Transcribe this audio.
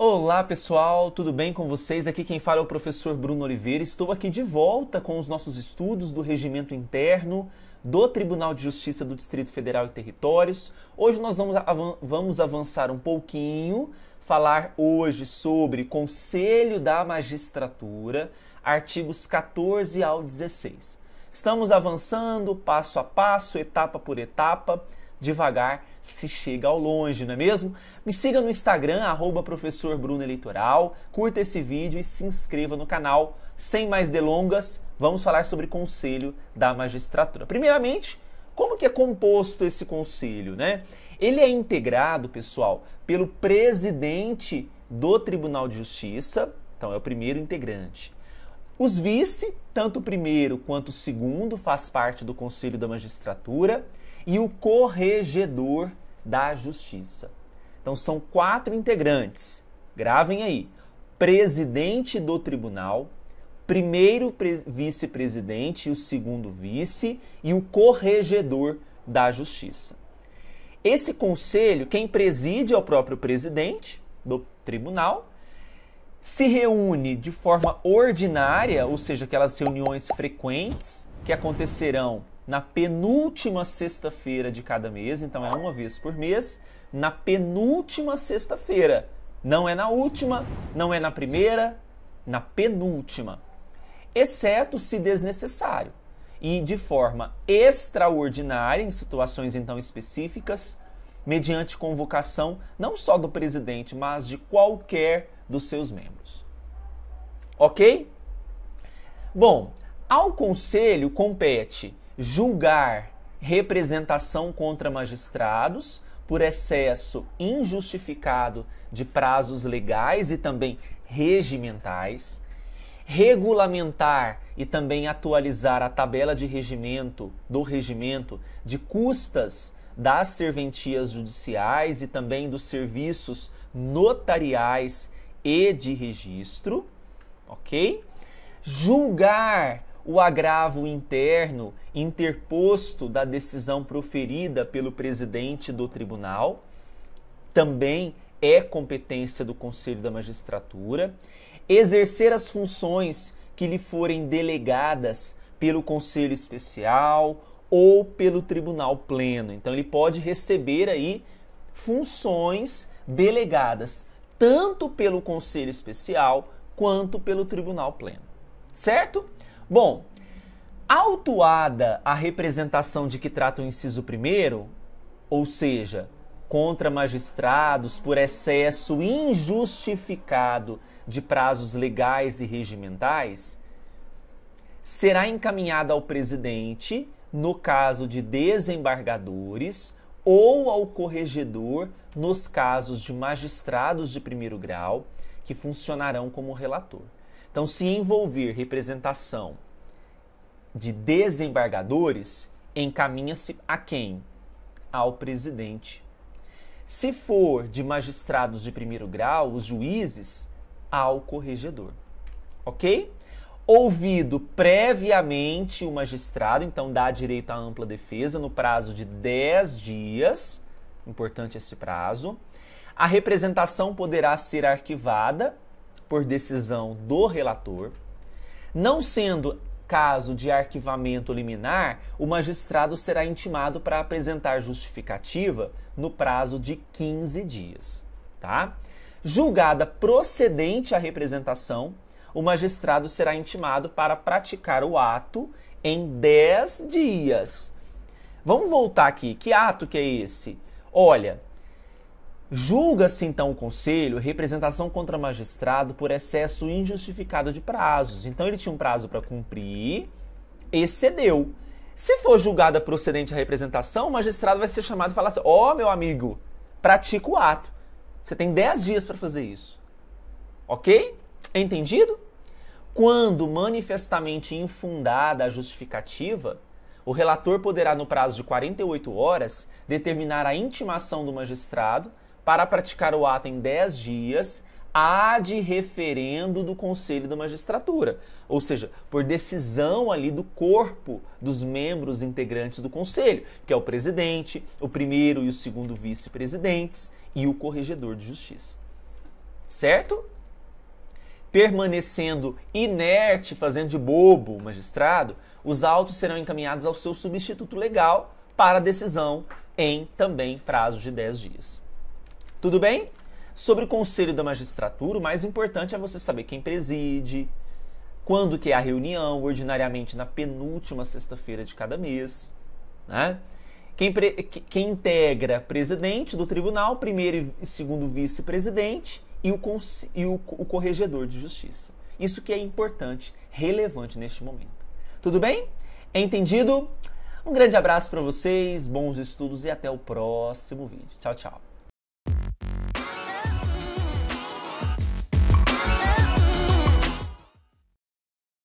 Olá pessoal, tudo bem com vocês? Aqui quem fala é o professor Bruno Oliveira. Estou aqui de volta com os nossos estudos do regimento interno do Tribunal de Justiça do Distrito Federal e Territórios. Hoje nós vamos, av vamos avançar um pouquinho, falar hoje sobre Conselho da Magistratura, artigos 14 ao 16. Estamos avançando passo a passo, etapa por etapa, devagar se chega ao longe, não é mesmo? Me siga no Instagram, arroba curta esse vídeo e se inscreva no canal. Sem mais delongas, vamos falar sobre conselho da magistratura. Primeiramente, como que é composto esse conselho, né? Ele é integrado, pessoal, pelo presidente do Tribunal de Justiça, então é o primeiro integrante. Os vice, tanto o primeiro quanto o segundo, faz parte do Conselho da Magistratura e o corregedor da justiça. Então são quatro integrantes. Gravem aí: presidente do tribunal, primeiro vice-presidente, o segundo vice e o corregedor da justiça. Esse conselho, quem preside é o próprio presidente do tribunal, se reúne de forma ordinária, ou seja, aquelas reuniões frequentes que acontecerão na penúltima sexta-feira de cada mês, então é uma vez por mês, na penúltima sexta-feira. Não é na última, não é na primeira, na penúltima. Exceto se desnecessário. E de forma extraordinária, em situações então específicas, mediante convocação não só do presidente, mas de qualquer dos seus membros. Ok? Bom, ao conselho compete julgar representação contra magistrados por excesso injustificado de prazos legais e também regimentais, regulamentar e também atualizar a tabela de regimento do regimento de custas das serventias judiciais e também dos serviços notariais e de registro, ok? Julgar o agravo interno interposto da decisão proferida pelo presidente do tribunal, também é competência do Conselho da Magistratura, exercer as funções que lhe forem delegadas pelo Conselho Especial ou pelo Tribunal Pleno. Então ele pode receber aí funções delegadas tanto pelo Conselho Especial quanto pelo Tribunal Pleno. Certo? Bom, autuada a representação de que trata o inciso primeiro, ou seja, contra magistrados por excesso injustificado de prazos legais e regimentais, será encaminhada ao presidente, no caso de desembargadores, ou ao corregedor, nos casos de magistrados de primeiro grau, que funcionarão como relator. Então, se envolver representação de desembargadores encaminha-se a quem? Ao presidente. Se for de magistrados de primeiro grau, os juízes, ao corregedor. Ok? Ouvido previamente o magistrado, então dá direito à ampla defesa no prazo de 10 dias, importante esse prazo. A representação poderá ser arquivada por decisão do relator, não sendo caso de arquivamento liminar, o magistrado será intimado para apresentar justificativa no prazo de 15 dias, tá? Julgada procedente a representação, o magistrado será intimado para praticar o ato em 10 dias. Vamos voltar aqui. Que ato que é esse? Olha, Julga-se então o conselho representação contra magistrado por excesso injustificado de prazos. Então ele tinha um prazo para cumprir, excedeu. Se for julgada procedente a representação, o magistrado vai ser chamado e falar assim: "Ó, oh, meu amigo, pratica o ato. Você tem 10 dias para fazer isso." OK? Entendido? Quando manifestamente infundada a justificativa, o relator poderá, no prazo de 48 horas, determinar a intimação do magistrado para praticar o ato em 10 dias, há de referendo do Conselho da Magistratura, ou seja, por decisão ali do corpo dos membros integrantes do Conselho, que é o presidente, o primeiro e o segundo vice-presidentes e o corregedor de justiça. Certo? Permanecendo inerte, fazendo de bobo o magistrado, os autos serão encaminhados ao seu substituto legal para decisão em também prazo de 10 dias. Tudo bem? Sobre o Conselho da Magistratura, o mais importante é você saber quem preside, quando que é a reunião, ordinariamente na penúltima sexta-feira de cada mês, né? Quem, quem integra presidente do tribunal, primeiro e segundo vice-presidente e, o, e o, o corregedor de justiça. Isso que é importante, relevante neste momento. Tudo bem? É entendido? Um grande abraço para vocês, bons estudos e até o próximo vídeo. Tchau, tchau.